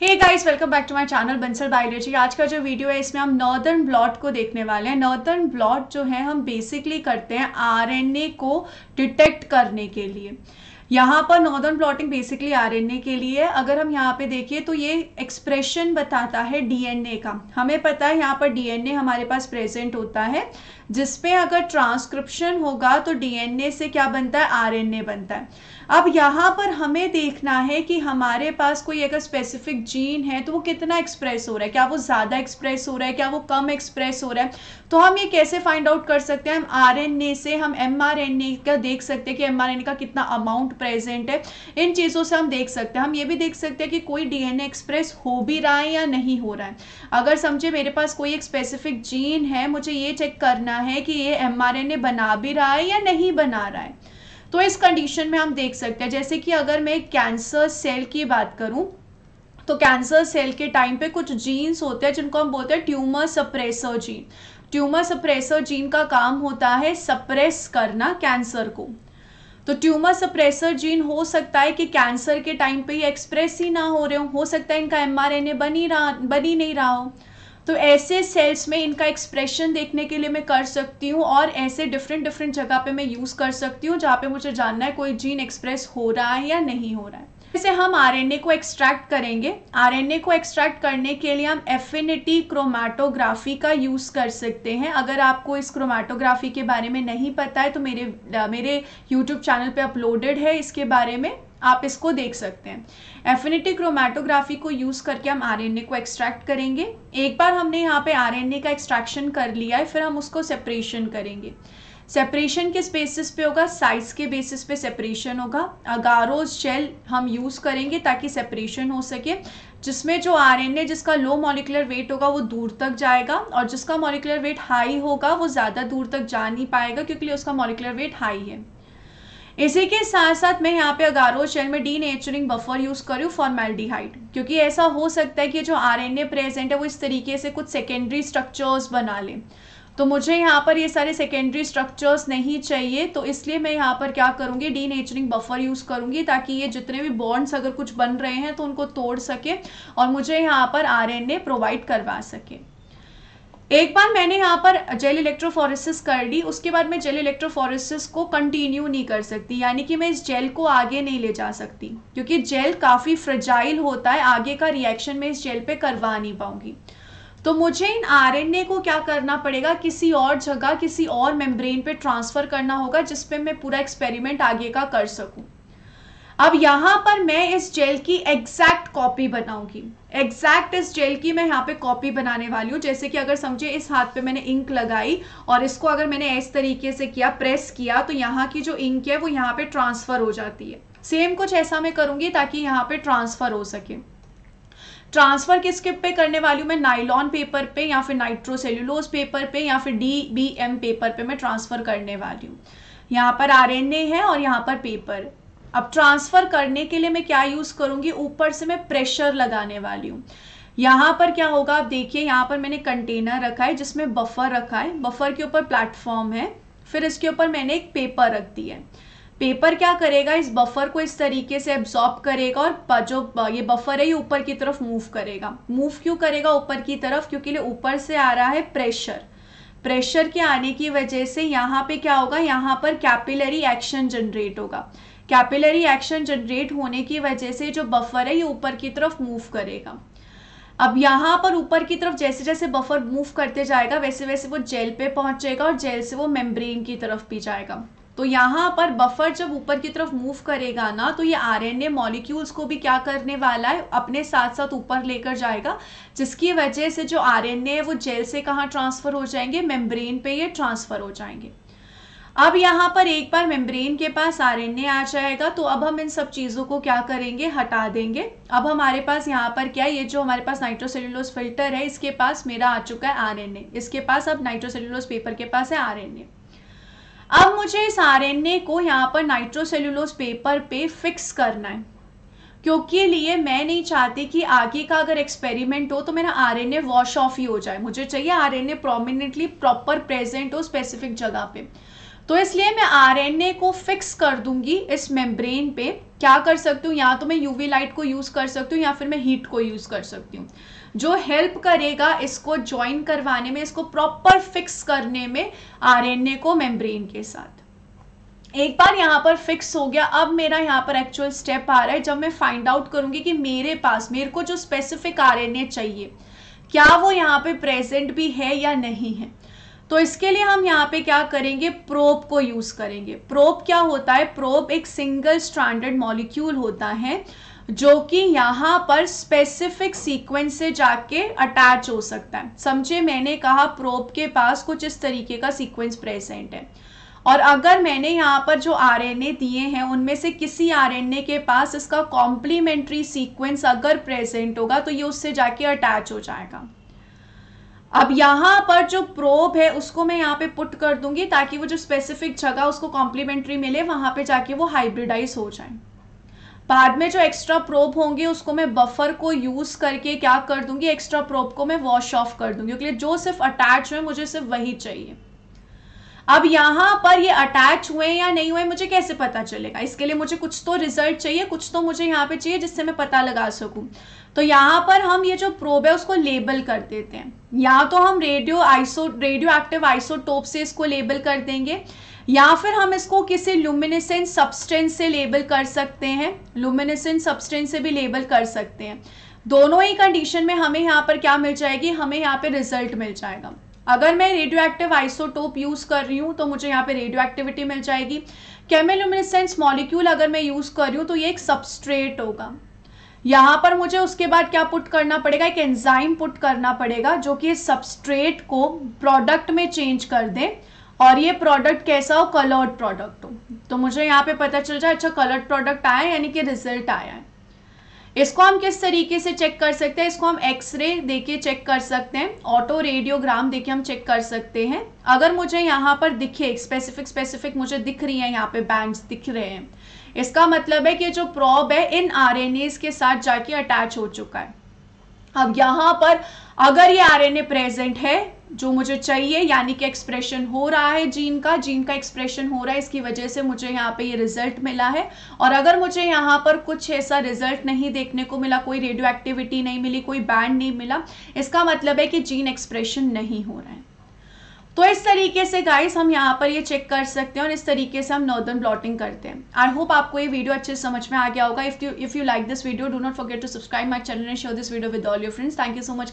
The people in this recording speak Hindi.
hey guys welcome back to my channel Bansal biology आज का जो वीडियो है इसमें हम नॉर्दर्न ब्लॉट को देखने वाले हैं नॉर्दर्न ब्लॉट जो है हम बेसिकली करते हैं आरएनए को डिटेक्ट करने के लिए यहाँ पर नॉर्दर्न ब्लॉटिंग बेसिकली आरएनए के लिए अगर हम यहाँ पे देखिए तो ये एक्सप्रेशन बताता है डीएनए का हमें पता है यहाँ पर डीएनए हमारे पास प्रेजेंट होता है जिसपे अगर ट्रांसक्रिप्शन होगा तो डीएनए से क्या बनता है आरएनए बनता है अब यहाँ पर हमें देखना है कि हमारे पास कोई अगर स्पेसिफिक जीन है तो वो कितना एक्सप्रेस हो रहा है क्या वो ज़्यादा एक्सप्रेस हो रहा है क्या वो कम एक्सप्रेस हो रहा है तो हम ये कैसे फाइंड आउट कर सकते हैं हम आर से हम एम का देख सकते हैं कि एम का कितना अमाउंट प्रेजेंट है इन चीज़ों से हम देख सकते हैं हम ये भी देख सकते हैं कि कोई डी एक्सप्रेस हो भी रहा है या नहीं हो रहा है अगर समझे मेरे पास कोई एक स्पेसिफिक जीन है मुझे ये चेक करना है कि ये एम बना भी रहा है या नहीं बना रहा है तो इस कंडीशन में हम देख सकते हैं जैसे कि अगर मैं कैंसर सेल की बात करूं तो कैंसर सेल के टाइम पे कुछ जीन्स होते हैं जिनको हम बोलते हैं tumour suppressor gene tumour suppressor gene का काम होता है सप्रेस करना कैंसर को तो ट्यूमर सप्रेसर जीन हो सकता है कि कैंसर के टाइम पे ही एक्सप्रेस ही ना हो रहे हो सकता है इनका ए बनी रहा बनी नहीं रहा हो तो ऐसे सेल्स में इनका एक्सप्रेशन देखने के लिए मैं कर सकती हूँ और ऐसे डिफरेंट डिफरेंट जगह पे मैं यूज़ कर सकती हूँ जहाँ पे मुझे जानना है कोई जीन एक्सप्रेस हो रहा है या नहीं हो रहा है जैसे हम आरएनए को एक्सट्रैक्ट करेंगे आरएनए को एक्सट्रैक्ट करने के लिए हम एफिनिटी क्रोमैटोग्राफी का यूज़ कर सकते हैं अगर आपको इस क्रोमैटोग्राफी के बारे में नहीं पता है तो मेरे मेरे यूट्यूब चैनल पे अपलोडेड है इसके बारे में आप इसको देख सकते हैं एफिनिटी क्रोमेटोग्राफी को यूज़ करके हम आरएनए को एक्सट्रैक्ट करेंगे एक बार हमने यहाँ पे आरएनए का एक्सट्रैक्शन कर लिया है फिर हम उसको सेपरेशन करेंगे सेपरेशन किस बेसिस पे होगा साइज के बेसिस पे सेपरेशन होगा अगारोज जेल हम यूज़ करेंगे ताकि सेपरेशन हो सके जिसमें जो आरएनए जिसका लो मॉलिकुलर वेट होगा वो दूर तक जाएगा और जिसका मॉलिकुलर वेट हाई होगा वो ज़्यादा दूर तक जा नहीं पाएगा क्योंकि उसका मॉलिकुलर वेट हाई है इसी के साथ साथ मैं यहाँ पे अगारो शेल में डी नेचरिंग बफर यूज़ करूँ फॉर्मेल्डिहाइड क्योंकि ऐसा हो सकता है कि जो आरएनए प्रेजेंट है वो इस तरीके से कुछ सेकेंडरी स्ट्रक्चर्स बना लें तो मुझे यहाँ पर ये सारे सेकेंडरी स्ट्रक्चर्स नहीं चाहिए तो इसलिए मैं यहाँ पर क्या करूँगी डी नेचरिंग बफर यूज़ करूँगी ताकि ये जितने भी बॉन्ड्स अगर कुछ बन रहे हैं तो उनको तोड़ सके और मुझे यहाँ पर आरएनए प्रोवाइड करवा सके एक बार मैंने यहाँ पर जेल इलेक्ट्रोफोरेसिस कर ली उसके बाद मैं जेल इलेक्ट्रोफोरेसिस को कंटिन्यू नहीं कर सकती यानी कि मैं इस जेल को आगे नहीं ले जा सकती क्योंकि जेल काफ़ी फ्रजाइल होता है आगे का रिएक्शन मैं इस जेल पे करवा नहीं पाऊंगी तो मुझे इन आरएनए को क्या करना पड़ेगा किसी और जगह किसी और मेम्ब्रेन पर ट्रांसफ़र करना होगा जिसपे मैं पूरा एक्सपेरिमेंट आगे का कर सकूँ अब यहां पर मैं इस जेल की एग्जैक्ट कॉपी बनाऊंगी एग्जैक्ट इस जेल की मैं यहाँ पे कॉपी बनाने वाली हूँ जैसे कि अगर समझे इस हाथ पे मैंने इंक लगाई और इसको अगर मैंने इस तरीके से किया प्रेस किया तो यहाँ की जो इंक है वो यहाँ पे ट्रांसफ़र हो जाती है सेम कुछ ऐसा मैं करूंगी ताकि यहाँ पे ट्रांसफ़र हो सके ट्रांसफ़र किस किप पे करने वाली हूँ मैं नाइलॉन पेपर पे या फिर नाइट्रोसेल्यूलोज पेपर पे या फिर डी बी एम पेपर पे मैं ट्रांसफ़र करने वाली हूँ यहाँ पर आर है और यहाँ पर पेपर अब ट्रांसफर करने के लिए मैं क्या यूज करूंगी ऊपर से मैं प्रेशर लगाने वाली हूँ यहाँ पर क्या होगा आप देखिए यहाँ पर मैंने कंटेनर रखा है जिसमें बफर रखा है बफर के ऊपर प्लेटफॉर्म है फिर इसके ऊपर मैंने एक पेपर रख दी है पेपर क्या करेगा इस बफर को इस तरीके से एब्जॉर्ब करेगा और जो ये बफर है ये ऊपर की तरफ मूव करेगा मूव क्यों करेगा ऊपर की तरफ क्योंकि ऊपर से आ रहा है प्रेशर प्रेशर के आने की वजह से यहाँ पे क्या होगा यहाँ पर कैपिलरी एक्शन जनरेट होगा कैपिलरी एक्शन जनरेट होने की वजह से जो बफर है ये ऊपर की तरफ मूव करेगा अब यहाँ पर ऊपर की तरफ जैसे जैसे बफर मूव करते जाएगा वैसे वैसे वो जेल पे पहुँचेगा और जेल से वो मेम्ब्रेन की तरफ भी जाएगा तो यहाँ पर बफर जब ऊपर की तरफ मूव करेगा ना तो ये आरएनए मॉलिक्यूल्स को भी क्या करने वाला है अपने साथ साथ ऊपर लेकर जाएगा जिसकी वजह से जो आरएनए है वो जेल से कहाँ ट्रांसफ़र हो जाएंगे मेम्ब्रेन पे ये ट्रांसफ़र हो जाएंगे अब यहाँ पर एक बार मेम्ब्रेन के पास आरएनए आ जाएगा तो अब हम इन सब चीज़ों को क्या करेंगे हटा देंगे अब हमारे पास यहाँ पर क्या ये जो हमारे पास नाइट्रोसेल्यूलोज फिल्टर है इसके पास मेरा आ चुका है आरएनए इसके पास अब नाइट्रोसेल्यूलोज पेपर के पास है आरएनए अब मुझे इस ए को यहाँ पर नाइट्रोसेल्यूलोज पेपर पे फिक्स करना है क्योंकि लिए मैं नहीं चाहती कि आगे का अगर एक्सपेरिमेंट हो तो मेरा आरएनए वॉश ऑफ ही हो जाए मुझे चाहिए आरएनए प्रोमिनेंटली प्रॉपर प्रेजेंट हो स्पेसिफिक जगह पे तो इसलिए मैं आरएनए को फिक्स कर दूंगी इस मेम्ब्रेन पे क्या कर सकती हूँ या तो मैं यूवी लाइट को यूज़ कर सकती हूँ या फिर मैं हीट को यूज़ कर सकती हूँ जो हेल्प करेगा इसको ज्वाइन करवाने में इसको प्रॉपर फिक्स करने में आरएनए को मेम्ब्रेन के साथ एक बार यहाँ पर फिक्स हो गया अब मेरा यहाँ पर एक्चुअल स्टेप आ रहा है जब मैं फाइंड आउट करूंगी कि मेरे पास मेरे को जो स्पेसिफिक आर चाहिए क्या वो यहाँ पे प्रेजेंट भी है या नहीं है तो इसके लिए हम यहाँ पे क्या करेंगे प्रोप को यूज़ करेंगे प्रोप क्या होता है प्रोप एक सिंगल स्ट्रैंडर्ड मॉलिक्यूल होता है जो कि यहाँ पर स्पेसिफिक सीक्वेंस से जाके अटैच हो सकता है समझे मैंने कहा प्रोप के पास कुछ इस तरीके का सीक्वेंस प्रेजेंट है और अगर मैंने यहाँ पर जो आरएनए दिए हैं उनमें से किसी आरएनए के पास इसका कॉम्प्लीमेंट्री सीक्वेंस अगर प्रेजेंट होगा तो ये उससे जाके अटैच हो जाएगा अब यहां पर जो प्रोब है उसको मैं यहाँ पे पुट कर दूंगी ताकि वो जो स्पेसिफिक जगह उसको कॉम्प्लीमेंट्री मिले वहां पे जाके वो हाइब्रिडाइज हो जाए बाद में जो एक्स्ट्रा प्रोब होंगे उसको मैं बफर को यूज़ करके क्या कर दूंगी एक्स्ट्रा प्रोब को मैं वॉश ऑफ कर दूंगी क्योंकि जो सिर्फ अटैच है मुझे सिर्फ वही चाहिए अब यहाँ पर ये अटैच हुए या नहीं हुए मुझे कैसे पता चलेगा इसके लिए मुझे कुछ तो रिजल्ट चाहिए कुछ तो मुझे यहाँ पे चाहिए जिससे मैं पता लगा सकूँ तो यहाँ पर हम ये जो प्रोब है उसको लेबल कर देते हैं या तो हम radio iso radio active isotope से इसको लेबल कर देंगे या फिर हम इसको किसी लुमिनेसेंट सब्सटेंस से लेबल कर सकते हैं लुमिनेसेंट सब्सटेंस से भी लेबल कर सकते हैं दोनों ही कंडीशन में हमें यहाँ पर क्या मिल जाएगी हमें यहाँ पे रिजल्ट मिल जाएगा अगर मैं रेडियो एक्टिव आइसोटोप यूज़ कर रही हूँ तो मुझे यहाँ पे रेडियो एक्टिविटी मिल जाएगी केमेलुमिनेसेंस मॉलिक्यूल अगर मैं यूज़ कर रही हूँ तो ये एक सबस्ट्रेट होगा यहाँ पर मुझे उसके बाद क्या पुट करना पड़ेगा एक एंजाइम पुट करना पड़ेगा जो कि सबस्ट्रेट को प्रोडक्ट में चेंज कर दे और ये प्रोडक्ट कैसा हो कलर्ड प्रोडक्ट हो तो मुझे यहाँ पे पता चल जाए अच्छा कलर्ड प्रोडक्ट आया यानी कि रिजल्ट आया है इसको हम किस तरीके से चेक कर सकते हैं इसको हम एक्सरे देके चेक कर सकते हैं ऑटो रेडियोग्राम देके हम चेक कर सकते हैं अगर मुझे यहाँ पर दिखे स्पेसिफिक स्पेसिफिक मुझे दिख रही है यहाँ पे बैंड्स दिख रहे हैं इसका मतलब है कि जो प्रॉब है इन आर के साथ जाके अटैच हो चुका है अब यहाँ पर अगर ये आरएनए प्रेजेंट है जो मुझे चाहिए यानी कि एक्सप्रेशन हो रहा है जीन का जीन का एक्सप्रेशन हो रहा है इसकी वजह से मुझे यहाँ पे ये रिजल्ट मिला है और अगर मुझे यहाँ पर कुछ ऐसा रिजल्ट नहीं देखने को मिला कोई रेडियो एक्टिविटी नहीं मिली कोई बैंड नहीं मिला इसका मतलब है कि जीन एक्सप्रेशन नहीं हो रहा है तो इस तरीके से गाइस हम यहाँ पर ये चेक कर सकते हैं और इस तरीके से हम नॉर्दर्न ब्लॉटिंग करते हैं आई होप आपको ये वीडियो अच्छे से समझ में आ गया होगा if you if you like this video do not forget to subscribe my channel and this video with all your friends thank you so much